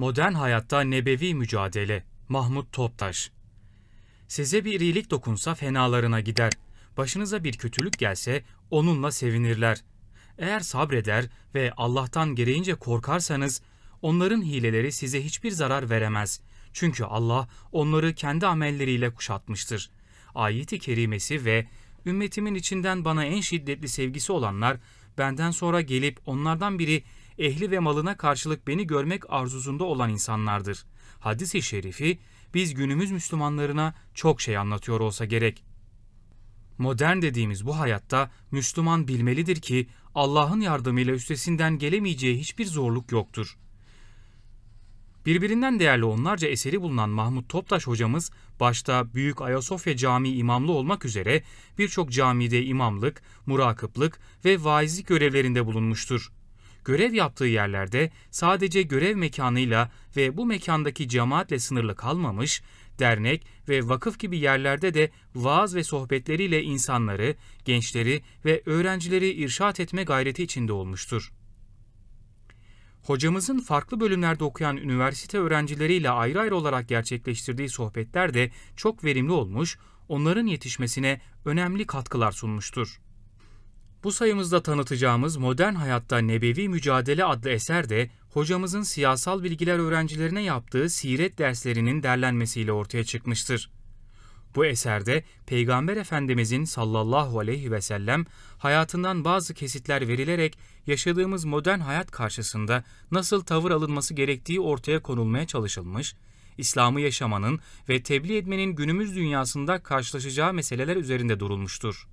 Modern Hayatta Nebevi Mücadele Mahmut Toptaş Size bir iyilik dokunsa fenalarına gider. Başınıza bir kötülük gelse onunla sevinirler. Eğer sabreder ve Allah'tan gereğince korkarsanız onların hileleri size hiçbir zarar veremez. Çünkü Allah onları kendi amelleriyle kuşatmıştır. Ayeti kerimesi ve ümmetimin içinden bana en şiddetli sevgisi olanlar benden sonra gelip onlardan biri ehli ve malına karşılık beni görmek arzusunda olan insanlardır. Hadis-i şerifi biz günümüz Müslümanlarına çok şey anlatıyor olsa gerek. Modern dediğimiz bu hayatta Müslüman bilmelidir ki Allah'ın yardımıyla üstesinden gelemeyeceği hiçbir zorluk yoktur. Birbirinden değerli onlarca eseri bulunan Mahmut Toptaş hocamız başta Büyük Ayasofya Camii imamlı olmak üzere birçok camide imamlık, murakıplık ve vaizlik görevlerinde bulunmuştur görev yaptığı yerlerde sadece görev mekanıyla ve bu mekandaki cemaatle sınırlı kalmamış, dernek ve vakıf gibi yerlerde de vaaz ve sohbetleriyle insanları, gençleri ve öğrencileri irşat etme gayreti içinde olmuştur. Hocamızın farklı bölümlerde okuyan üniversite öğrencileriyle ayrı ayrı olarak gerçekleştirdiği sohbetler de çok verimli olmuş, onların yetişmesine önemli katkılar sunmuştur. Bu sayımızda tanıtacağımız Modern Hayatta Nebevi Mücadele adlı eser de hocamızın siyasal bilgiler öğrencilerine yaptığı siret derslerinin derlenmesiyle ortaya çıkmıştır. Bu eserde Peygamber Efendimizin sallallahu aleyhi ve sellem hayatından bazı kesitler verilerek yaşadığımız modern hayat karşısında nasıl tavır alınması gerektiği ortaya konulmaya çalışılmış, İslam'ı yaşamanın ve tebliğ etmenin günümüz dünyasında karşılaşacağı meseleler üzerinde durulmuştur.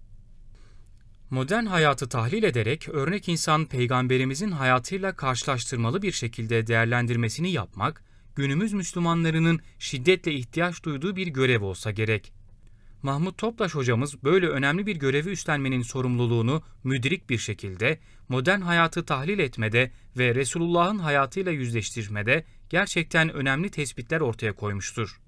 Modern hayatı tahlil ederek örnek insan peygamberimizin hayatıyla karşılaştırmalı bir şekilde değerlendirmesini yapmak, günümüz Müslümanlarının şiddetle ihtiyaç duyduğu bir görev olsa gerek. Mahmut Toplaş hocamız böyle önemli bir görevi üstlenmenin sorumluluğunu müdrik bir şekilde modern hayatı tahlil etmede ve Resulullah'ın hayatıyla yüzleştirmede gerçekten önemli tespitler ortaya koymuştur.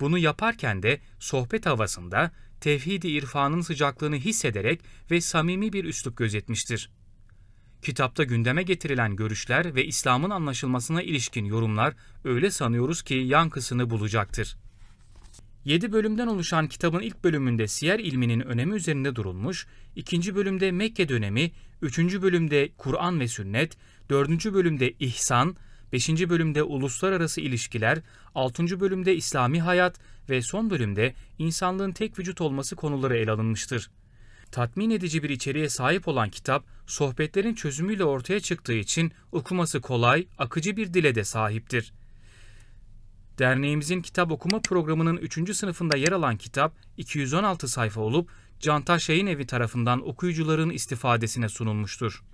Bunu yaparken de sohbet havasında tevhid-i irfanın sıcaklığını hissederek ve samimi bir üslup gözetmiştir. Kitapta gündeme getirilen görüşler ve İslam'ın anlaşılmasına ilişkin yorumlar öyle sanıyoruz ki yankısını bulacaktır. 7 bölümden oluşan kitabın ilk bölümünde siyer ilminin önemi üzerinde durulmuş, ikinci bölümde Mekke dönemi, üçüncü bölümde Kur'an ve sünnet, dördüncü bölümde ihsan, 5. bölümde uluslararası ilişkiler, 6. bölümde İslami hayat ve son bölümde insanlığın tek vücut olması konuları ele alınmıştır. Tatmin edici bir içeriğe sahip olan kitap, sohbetlerin çözümüyle ortaya çıktığı için okuması kolay, akıcı bir dile de sahiptir. Derneğimizin kitap okuma programının 3. sınıfında yer alan kitap 216 sayfa olup Cantaş Yayın Evi tarafından okuyucuların istifadesine sunulmuştur.